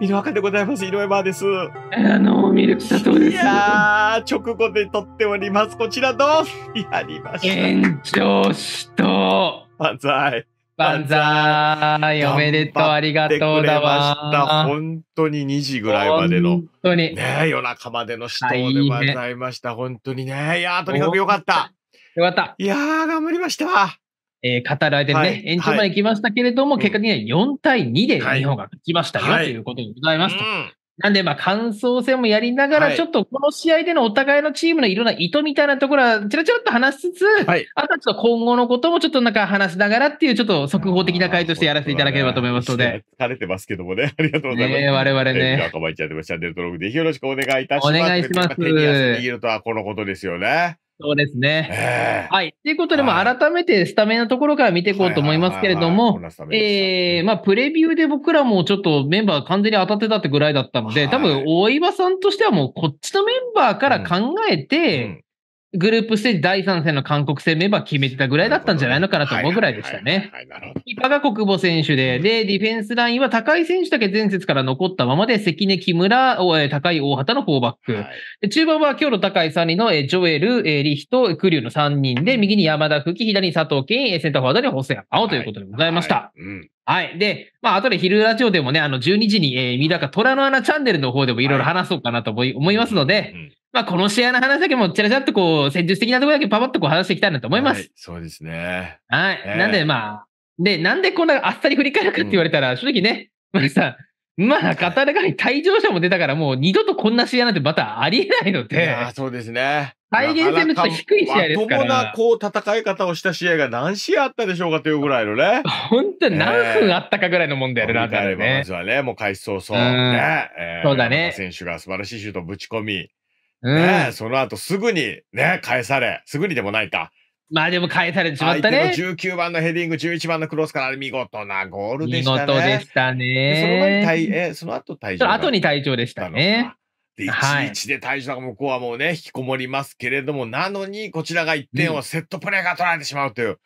ミルワカでございます。井上バーです。あの、ミルク佐藤です。いやー、直後で撮っております。こちらどうやりました。延長しと。万歳。万歳。おめでとう。ありがとうございました。本当に2時ぐらいまでの。本当に。ね夜中までの死闘でございました。本当にね。いやー、とにかくよかった。よかった。いやー、頑張りました。えー、語られてね、はい、延長まで行きましたけれども、はい、結果的には4対2で日本が勝ちましたよ、はい、ということでございますと。うんなんで、まあ、感想戦もやりながら、ちょっとこの試合でのお互いのチームのいろんな意図みたいなところは、ちらちらっと話しつつ、はい、あとはちょっと今後のこともちょっとなんか話しながらっていう、ちょっと速報的な回としてやらせていただければと思いますので。疲れてますけどもね、ありがとうございます。ね、我々ね。赤ちゃんでもチャンネル登録ぜひよろしくお願いいたします。お願いします。手に汗握るとはこのことですよね。そうですね。はい。ということで、まあ、改めてスタメンのところから見ていこうと思いますけれども、えー、まあ、プレビューで僕らもちょっとメンバー完全に当たってたってぐらいだったので、多分、大岩さんとしてはもう、こっちのメンバーから考えて、グループステージ第3戦の韓国戦メンバー決めてたぐらいだったんじゃないのかなと思うぐらいでしたね。キーパーが国母選手で、で、ディフェンスラインは高い選手だけ前節から残ったままで、関根、木村、高い大畑の4バック。はい、中盤は今日の高い3人のジョエル、リヒト、クリュウの3人で、右に山田吹き、左に佐藤健、センターフォワードに細谷青ということでございました。はいで、まあ、後で昼ラジオでもね、あの、12時に、えー、三鷹虎の穴チャンネルの方でもいろいろ話そうかなと思いはい、思いますので、うんうん、まあ、この試合の話だけも、ちらちらっとこう、戦術的なところだけパパッとこう話していきたいなと思います。はい、そうですね。はい。えー、なんで、まあ、で、なんでこんなあっさり振り返るかって言われたら、正直ね、まあさ、まあ、カタール側に退場者も出たから、もう二度とこんな試合なんてまたありえないので。あそうですね。再現性のちょっと低い試合ですから。まともな、こう、戦い方をした試合が何試合あったでしょうかというぐらいのね。本当に何分あったかぐらいのもんだよね、えなんだまずはね、もう開始早々。ね、えー、そうだね。選手が素晴らしいシュートをぶち込み。ね、うん、その後すぐにね、返され、すぐにでもないか。まあでも返されてしまったね。相手の19番のヘディング、11番のクロスから見事なゴールでしたね。見事でしたね。その前にえその後退場。後に退場でしたね。で、1、1で退場が向こうはもうね、引きこもりますけれども、なのに、こちらが1点をセットプレーが取られてしまうという。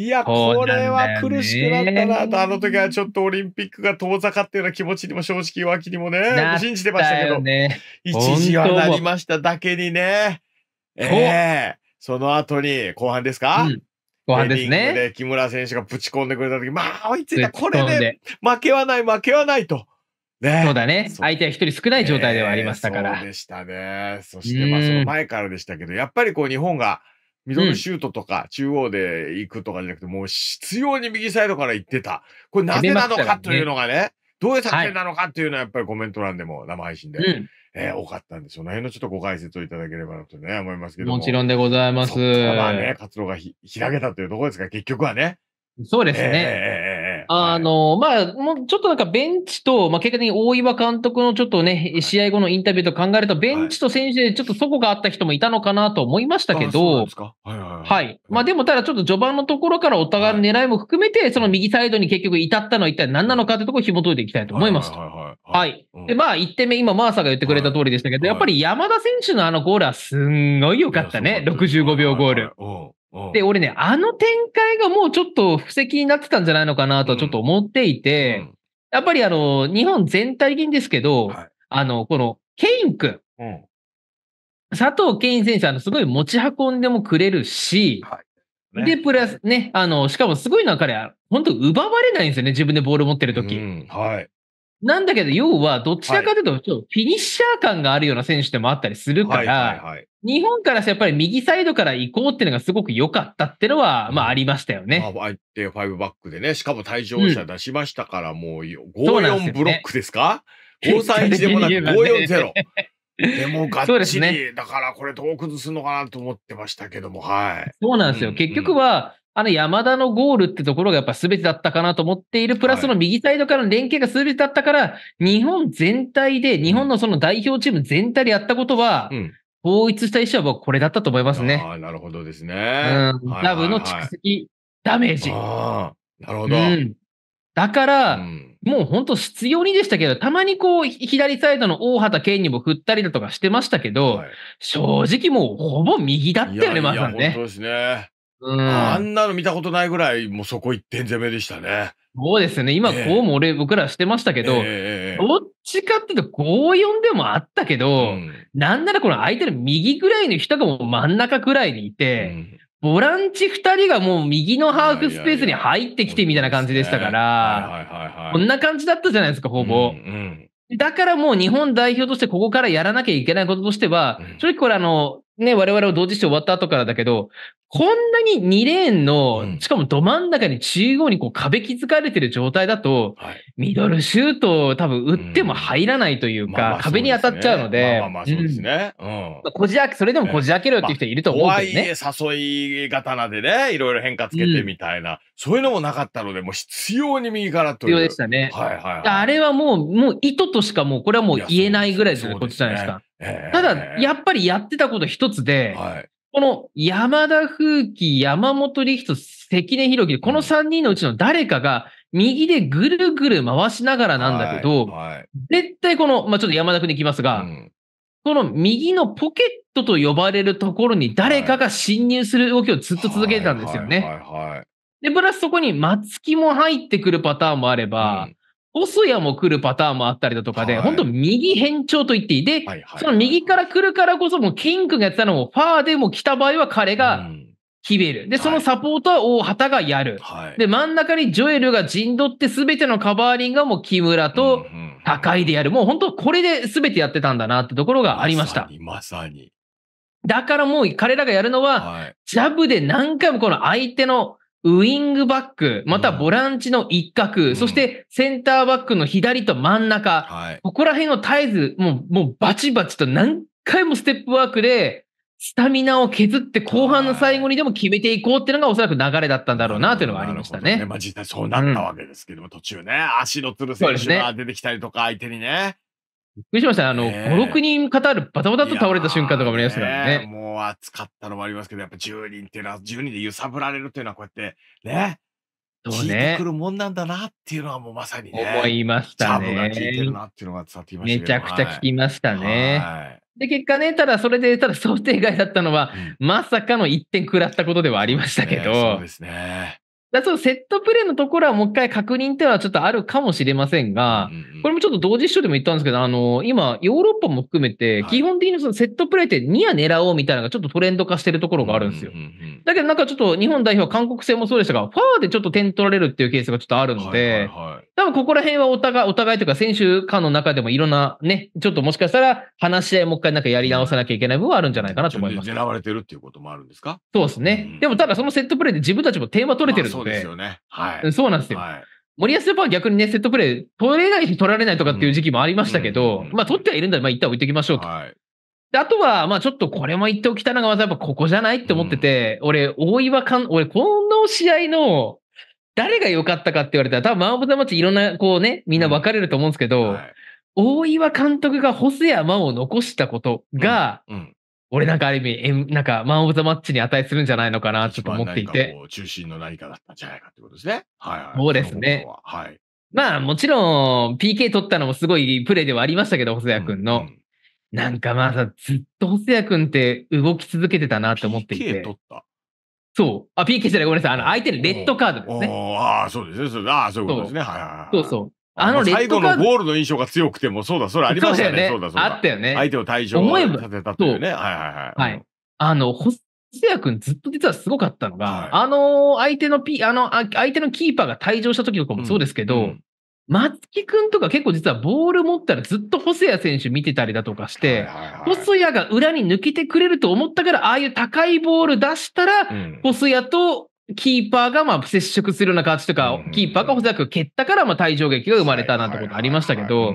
いや、これは苦しくなったなと、あの時はちょっとオリンピックが遠ざかってるような気持ちにも正直脇にもね、信じてましたけど、ね、一時はなりましただけにね、えー、その後に後半ですか、うん後半ですね。で木村選手がぶち込んでくれた時、まあ追いついた、これで負けはない、負けはないと。ね、そうだね。相手は一人少ない状態ではありましたから。えー、そうでしたね。そして、まあ、その前からでしたけど、やっぱりこう、日本が、ミドルシュートとか中央で行くとかじゃなくて、もう必要に右サイドから行ってた。これなぜなのかというのがね、どういう作戦なのかというのはやっぱりコメント欄でも生配信で、うえー、多かったんで、その辺のちょっとご解説をいただければなとね、思いますけども。もちろんでございます。まあね、活動がひ開けたというところですが、結局はね。そうですね。えー、えーあの、まあ、もうちょっとなんかベンチと、まあ、結果的に大岩監督のちょっとね、試合後のインタビューと考えると、ベンチと選手でちょっとそこがあった人もいたのかなと思いましたけど、はい。まあ、でもただちょっと序盤のところからお互いの狙いも含めて、その右サイドに結局至ったのは一体何なのかというところを紐解いていきたいと思います。はい。で、まあ、1点目、今、マーサが言ってくれた通りでしたけど、やっぱり山田選手のあのゴールはすんごい良かったね。65秒ゴール。で、俺ね、あの展開がもうちょっと布石になってたんじゃないのかなとちょっと思っていて、やっぱりあの、日本全体的にですけど、あの、この、ケイン君、ん、佐藤ケイン選手、あの、すごい持ち運んでもくれるし、で、プラスね、あの、しかもすごいのは彼、本当奪われないんですよね、自分でボール持ってる時、き。はい。なんだけど、要は、どちらかというと、ちょっとフィニッシャー感があるような選手でもあったりするから、日本からしてやっぱり右サイドから行こうっていうのがすごく良かったっていうのは、まあありましたよね。まあ、相手5バックでね、しかも退場者出しましたから、もう5、4ブロックですか ?531 でもなく540。でもガッチリ、ね、だからこれどう崩すのかなと思ってましたけども、はい。そうなんですよ。結局は、あの山田のゴールってところがやっぱ全てだったかなと思っている、プラスの右サイドからの連携が全てだったから、日本全体で、日本のその代表チーム全体でやったことは、統一した意思は僕これだったと思いますね。なるほどですね。うん。ダブの蓄積、ダメージ。なるほど。うん、だから、うんもう本当必要にでしたけど、たまにこう、左サイドの大畑健にも振ったりだとかしてましたけど、はい、正直もうほぼ右だったよね、まさにね。本当ですね。うん、あんなの見たことないぐらい、もうそこ一点攻めでしたね。そうですね。今、こうも俺、えー、僕らしてましたけど、えー、どっちかっていうと、5-4でもあったけど、うん、なんならこの相手の右ぐらいの人がもう真ん中ぐらいにいて、うんボランチ2人がもう右のハーフスペースに入ってきてみたいな感じでしたから、こんな感じだったじゃないですか、ほぼ。だからもう日本代表としてここからやらなきゃいけないこととしては、正直これあの、ね、我々を同時して終わった後からだけど、こんなに2レーンの、しかもど真ん中に中央にこう壁築かれてる状態だと、はい、ミドルシュートを多分打っても入らないというか、壁に当たっちゃうので、まあまあそうですね。うん。こじ開け、それでもこじ開けろっていう人いると思うけどね。まあ、誘い刀でね、いろいろ変化つけてみたいな、うん、そういうのもなかったので、もう必要に右からという。必要でしたね。はいはい、はい、あれはもう、もう意図としかもう、これはもう言えないぐらいですよね、こっちじゃないですか。ただ、やっぱりやってたこと一つで、はい、この山田風紀、山本理人、関根弘樹、この3人のうちの誰かが、右でぐるぐる回しながらなんだけど、はいはい、絶対この、まあ、ちょっと山田君に行きますが、うん、この右のポケットと呼ばれるところに誰かが侵入する動きをずっと続けてたんですよね。で、プラスそこに松木も入ってくるパターンもあれば、うんオ谷ヤも来るパターンもあったりだとかで、はい、本当右変調と言っていい。で、はいはい、その右から来るからこそ、もうキングがやってたのも、ファーでも来た場合は彼が決める。で、そのサポートは大畑がやる。はい、で、真ん中にジョエルが陣取って、すべてのカバーリングはもう木村と高いでやる。もう本当これですべてやってたんだなってところがありました。まさに、まさに。だからもう彼らがやるのは、ジャブで何回もこの相手のウイングバック、またボランチの一角、うん、そしてセンターバックの左と真ん中、はい、ここら辺を絶えず、もう、もうバチバチと何回もステップワークで、スタミナを削って後半の最後にでも決めていこうっていうのがおそらく流れだったんだろうなというのがありましたね。ねまあ実際そうなったわけですけども、うん、途中ね、足のつる選手が出てきたりとか、相手にね。びっくりしましたね。あの、えー、5、6人カタールバタバタと倒れた瞬間とかもありましたからね、ね、もう暑かったのもありますけど、やっぱ10人っていうのは、10人で揺さぶられるっていうのはこうやってね、そうね。くるもんなんだなっていうのはもうまさにね。思いましたね。めちゃくちゃ聞きましたね。はいで、結果ね、ただそれで、ただ想定外だったのは、うん、まさかの1点食らったことではありましたけど、ね、そうですね。だそのセットプレーのところはもう一回確認ってはちょっとあるかもしれませんが、これもちょっと同時視聴でも言ったんですけど、あの、今、ヨーロッパも含めて、基本的にそのセットプレーって2夜狙おうみたいなのがちょっとトレンド化してるところがあるんですよ。だけどなんかちょっと日本代表、韓国戦もそうでしたが、ファーでちょっと点取られるっていうケースがちょっとあるので、多分ここら辺はお互い、お互いというか選手間の中でもいろんなね、ちょっともしかしたら話し合いもう一回なんかやり直さなきゃいけない部分はあるんじゃないかなと思います。狙われてるっていうこともあるんですかそうですね。でもただそのセットプレーで自分たちも点は取れてるそうですよね。はい。そうなんですよ。はい、森保ジャパンは逆にね、セットプレー取れないし取られないとかっていう時期もありましたけど、まあ取ってはいるんだまあ一旦置いときましょうと。はいで、あとは、まあちょっとこれも言っておきたいのが、まずやっぱここじゃないって思ってて、うん、俺、大岩かん、俺、この試合の、誰が良かったかって言われたら、多分、マンオブザマッチいろんな、こうね、みんな分かれると思うんですけど、うんはい、大岩監督が細山を残したことが、うん、俺なんかある意味、なんかマン・オブ・ザ・マッチに値するんじゃないのかな、ちょっと思っていて。中心の何かだったんじゃないかってことですね。はい、はい。そうですね。ははい。まあもちろん PK 取ったのもすごいプレーではありましたけど、細谷君の。うんうん、なんかまあさ、ずっと細谷君って動き続けてたなって思っていて。PK 取ったそう。あ、PK じゃない、ごめんなさい。あの、相手のレッドカードですね。ああ、そうですね。ああ、そういうことですね。はいはいはい。そうそう。あのレッドカード。最後のゴールの印象が強くても、そうだ、それありましたよね。そうだ、そうだ。あったよね。相手を退場させてたていうね。はいはいはい。はい。あの、ホスや君ずっと実はすごかったのが、はい、あの、相手のピ、あの、相手のキーパーが退場した時とかもそうですけど、うんうん松木くんとか結構実はボール持ったらずっと細谷選手見てたりだとかして、細谷が裏に抜けてくれると思ったから、ああいう高いボール出したら、細谷とキーパーがまあ接触するような形とか、キーパーがほざく蹴ったからまあ退場劇が生まれたなんてことありましたけど、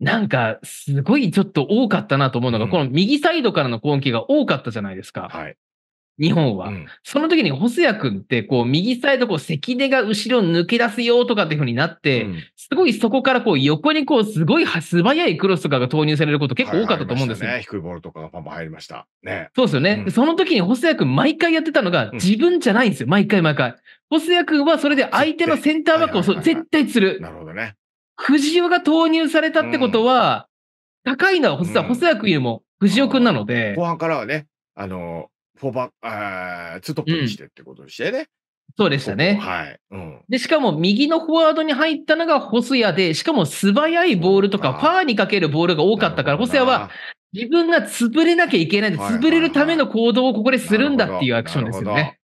なんかすごいちょっと多かったなと思うのが、この右サイドからの攻撃が多かったじゃないですか。はい、日本は。うん、その時に細谷君って、こう、右サイド、こう、関根が後ろ抜け出すよとかっていうふうになって、うん、すごいそこからこう、横にこう、すごい素早いクロスとかが投入されること結構多かったと思うんですよ。ね、低いボールとかがパンパン入りました。ね。そうですよね。うん、その時に細谷君毎回やってたのが、自分じゃないんですよ。毎回毎回。細谷君はそれで相手のセンターバックをそう絶対釣る。なるほどね。藤尾が投入されたってことは、高いのは細谷君よりも藤尾君なので。後半からはね、あのフォーバあク、ツートップにしてってことにしてね。うんそうでしたね。はい。うん、で、しかも右のフォワードに入ったのが細谷で、しかも素早いボールとか、ファーにかけるボールが多かったから、細谷は自分が潰れなきゃいけない、潰れるための行動をここでするんだっていうアクションですよね。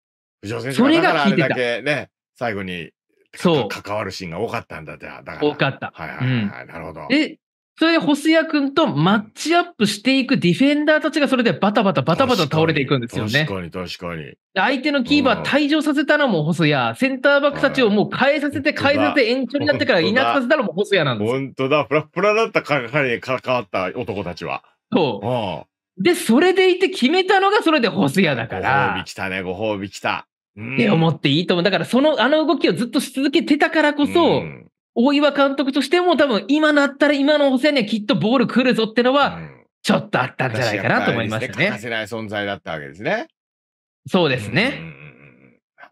それが聞いてた。ね、最後にそう。関わるシーンが多かったんだって、だから。多かった。はいはいはい。うん、なるほど。で、それで、ホスヤ君とマッチアップしていくディフェンダーたちがそれでバタバタバタバタ倒れていくんですよね。確かに確かに。相手のキーパー退場させたのも細谷、センターバックたちをもう変えさせて変えさせて延長になってからいなくさせたのも細谷なんです本当だ、プラプラだった彼に関わった男たちは。そう。で、それでいて決めたのがそれで細谷だから。ご褒美来たね、ご褒美来た。って思っていいと思う。だからその、あの動きをずっとし続けてたからこそ、うん大岩監督としても多分今なったら今の補正にはきっとボール来るぞってのは、ちょっとあったんじゃないかなと思いましたね。欠かせない存在だったわけですね。そうですね。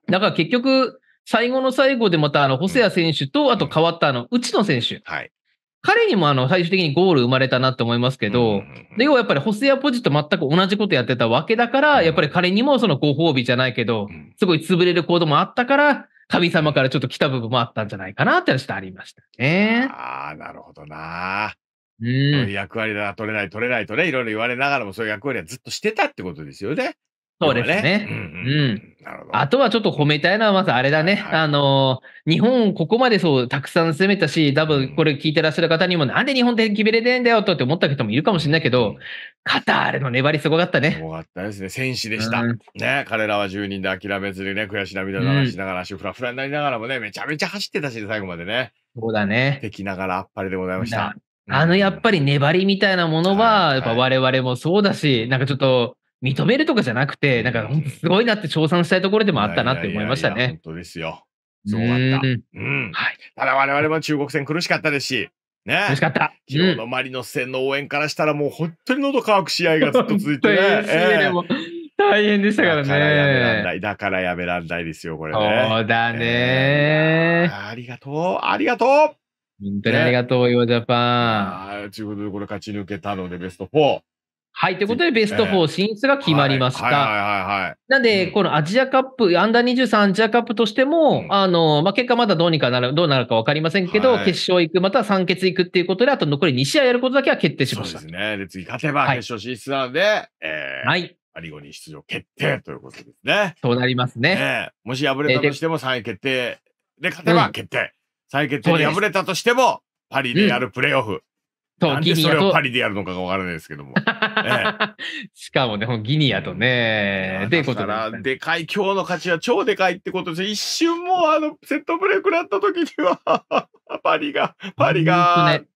だから結局、最後の最後でまたあの、細谷選手と、あと変わったあの、内野選手。はい。彼にもあの、最終的にゴール生まれたなと思いますけど、要はやっぱり細谷ポジと全く同じことやってたわけだから、やっぱり彼にもそのご褒美じゃないけど、すごい潰れる行動もあったから、神様からちょっと来た部分もあったんじゃないかなってちょっとありましたね。ああ、なるほどな。うん、役割だ、取れない、取れないとね、いろいろ言われながらも、そういう役割はずっとしてたってことですよね。そうですね。うん、あとはちょっと褒めたいのは、まずあれだね。はい、あの、日本ここまでそう、たくさん攻めたし、多分これ聞いてらっしゃる方にも、なんで日本で決めれてんだよとって思った人もいるかもしれないけど、カタールの粘りすごかったね。すごかったですね。戦士でした。うん、ね、彼らは10人で諦めずにね、悔し涙流しながら、足フラフラになりながらもね、めちゃめちゃ走ってたし、最後までね。そうだね。敵ながらあっぱれでございました。あのやっぱり粘りみたいなものは、やっぱ我々もそうだし、なんかちょっと、認めるとかじゃなくて、なんかすごいなって称賛したいところでもあったなって思いましたね。本当ですよ。すごかった。うんはい。ただ我々も中国戦苦しかったですし、ね。苦しかった。昨日のマリノス戦の応援からしたらもう本当に喉乾く試合がずっと続いてね。大変でしたからね。だからやめらんない。だからやめらないですよ、これね。そうだね、ありがとう。ありがとう。本当にありがとう、ヨージャパン。ということで、これ勝ち抜けたので、ベスト4。はい。ということで、ベスト4進出が決まりました。えー、はい、はいはいはい、なんで、このアジアカップ、アンダー23アジアカップとしても、うん、あの、まあ、結果まだどうにかなる、どうなるかわかりませんけど、はい、決勝行く、または三決行くっていうことで、あと残り2試合やることだけは決定しました。そうですね。で、次勝てば決勝進出なんで、はい、えー、はい。アリゴに出場決定ということですね。そうなりますね。ねもし敗れたとしても3位決定で勝てば決定。3位決定で敗れたとしても、パリでやるプレーオフ。うん、と、ギニアと。パリでやるのかがわからないですけども。しかもね、ギニアとね、でことだ、ら、でかい、今日の勝ちは超でかいってことで、一瞬もうあの、セットプレー食らった時には パリが、パリが、ね、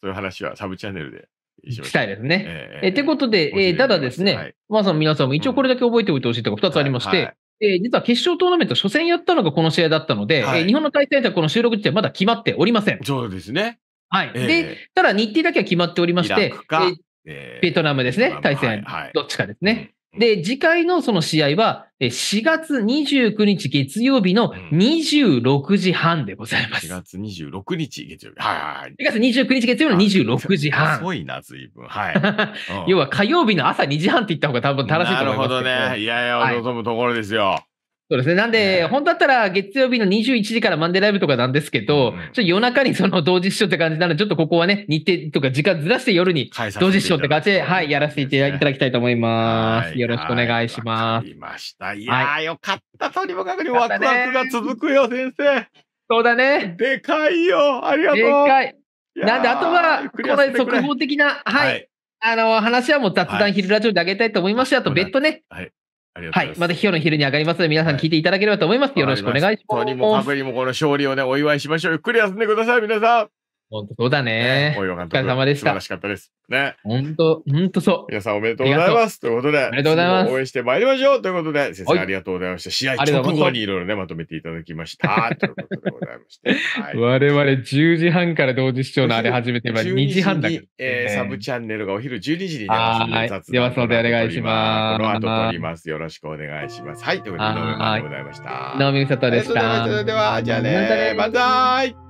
そういう話はサブチャンネルで。したいですね。えー、ってことで、えー、ただですね、はい、まさの皆さんも一応これだけ覚えておいてほしいとこ2つありまして、はいはいえー、実は決勝トーナメント初戦やったのがこの試合だったので、はい、えー、日本の対戦はこの収録時点まだ決まっておりません。そうですね。はい。えー、で、ただ日程だけは決まっておりまして、えー、ベトナムですね、対戦、はいはい、どっちかですね。で、次回のその試合は、4月29日月曜日の26時半でございます。4月26日月曜日。はいはいはい。4月29日月曜日の26時半。すごいな、随分。はい。要は火曜日の朝2時半って言った方が多分正しいと思います、なるほどね。いやいや、望むところですよ。はいそうですね。なんで、本当だったら月曜日の21時からマンデーライブとかなんですけど、ちょっと夜中にその同時視聴って感じなので、ちょっとここはね、日程とか時間ずらして夜に同時視聴って感じで、はい、やらせていただきたいと思います。よろしくお願いします。はい、ました。いやよかった。とにもかくにワクワクが続くよ、先生。そうだね。でかいよ。ありがとう。でかい。なんで、あとは、この速報的な、はい。あの、話はもう雑談昼ラジオであげたいと思いますし、あと別途ね、はい、ありがとうございます。はい。また、今日の昼に上がりますので、皆さん聞いていただければと思います。よろしくお願いします。本にもう、パブもこの勝利をね、お祝いしましょう。ゆっくり休んでください、皆さん。本当そうだね。大岩監督。お疲れ様でした。素晴らしかったです。ね。本当本当そう。皆さんおめでとうございます。ということで、ありがとうございます。応援してまいりましょう。ということで、先生ありがとうございました。試合直後にいろいろね、まとめていただきました。ということでございまして。我々10時半から同時視聴のあれ始めて今2時半だけど、えサブチャンネルがお昼12時にね、はい。では、それでお願いします。この後撮ります。よろしくお願いします。はい。ということで、どうもありがとうございました。どうも、でした。では、じゃあね、バイバイ。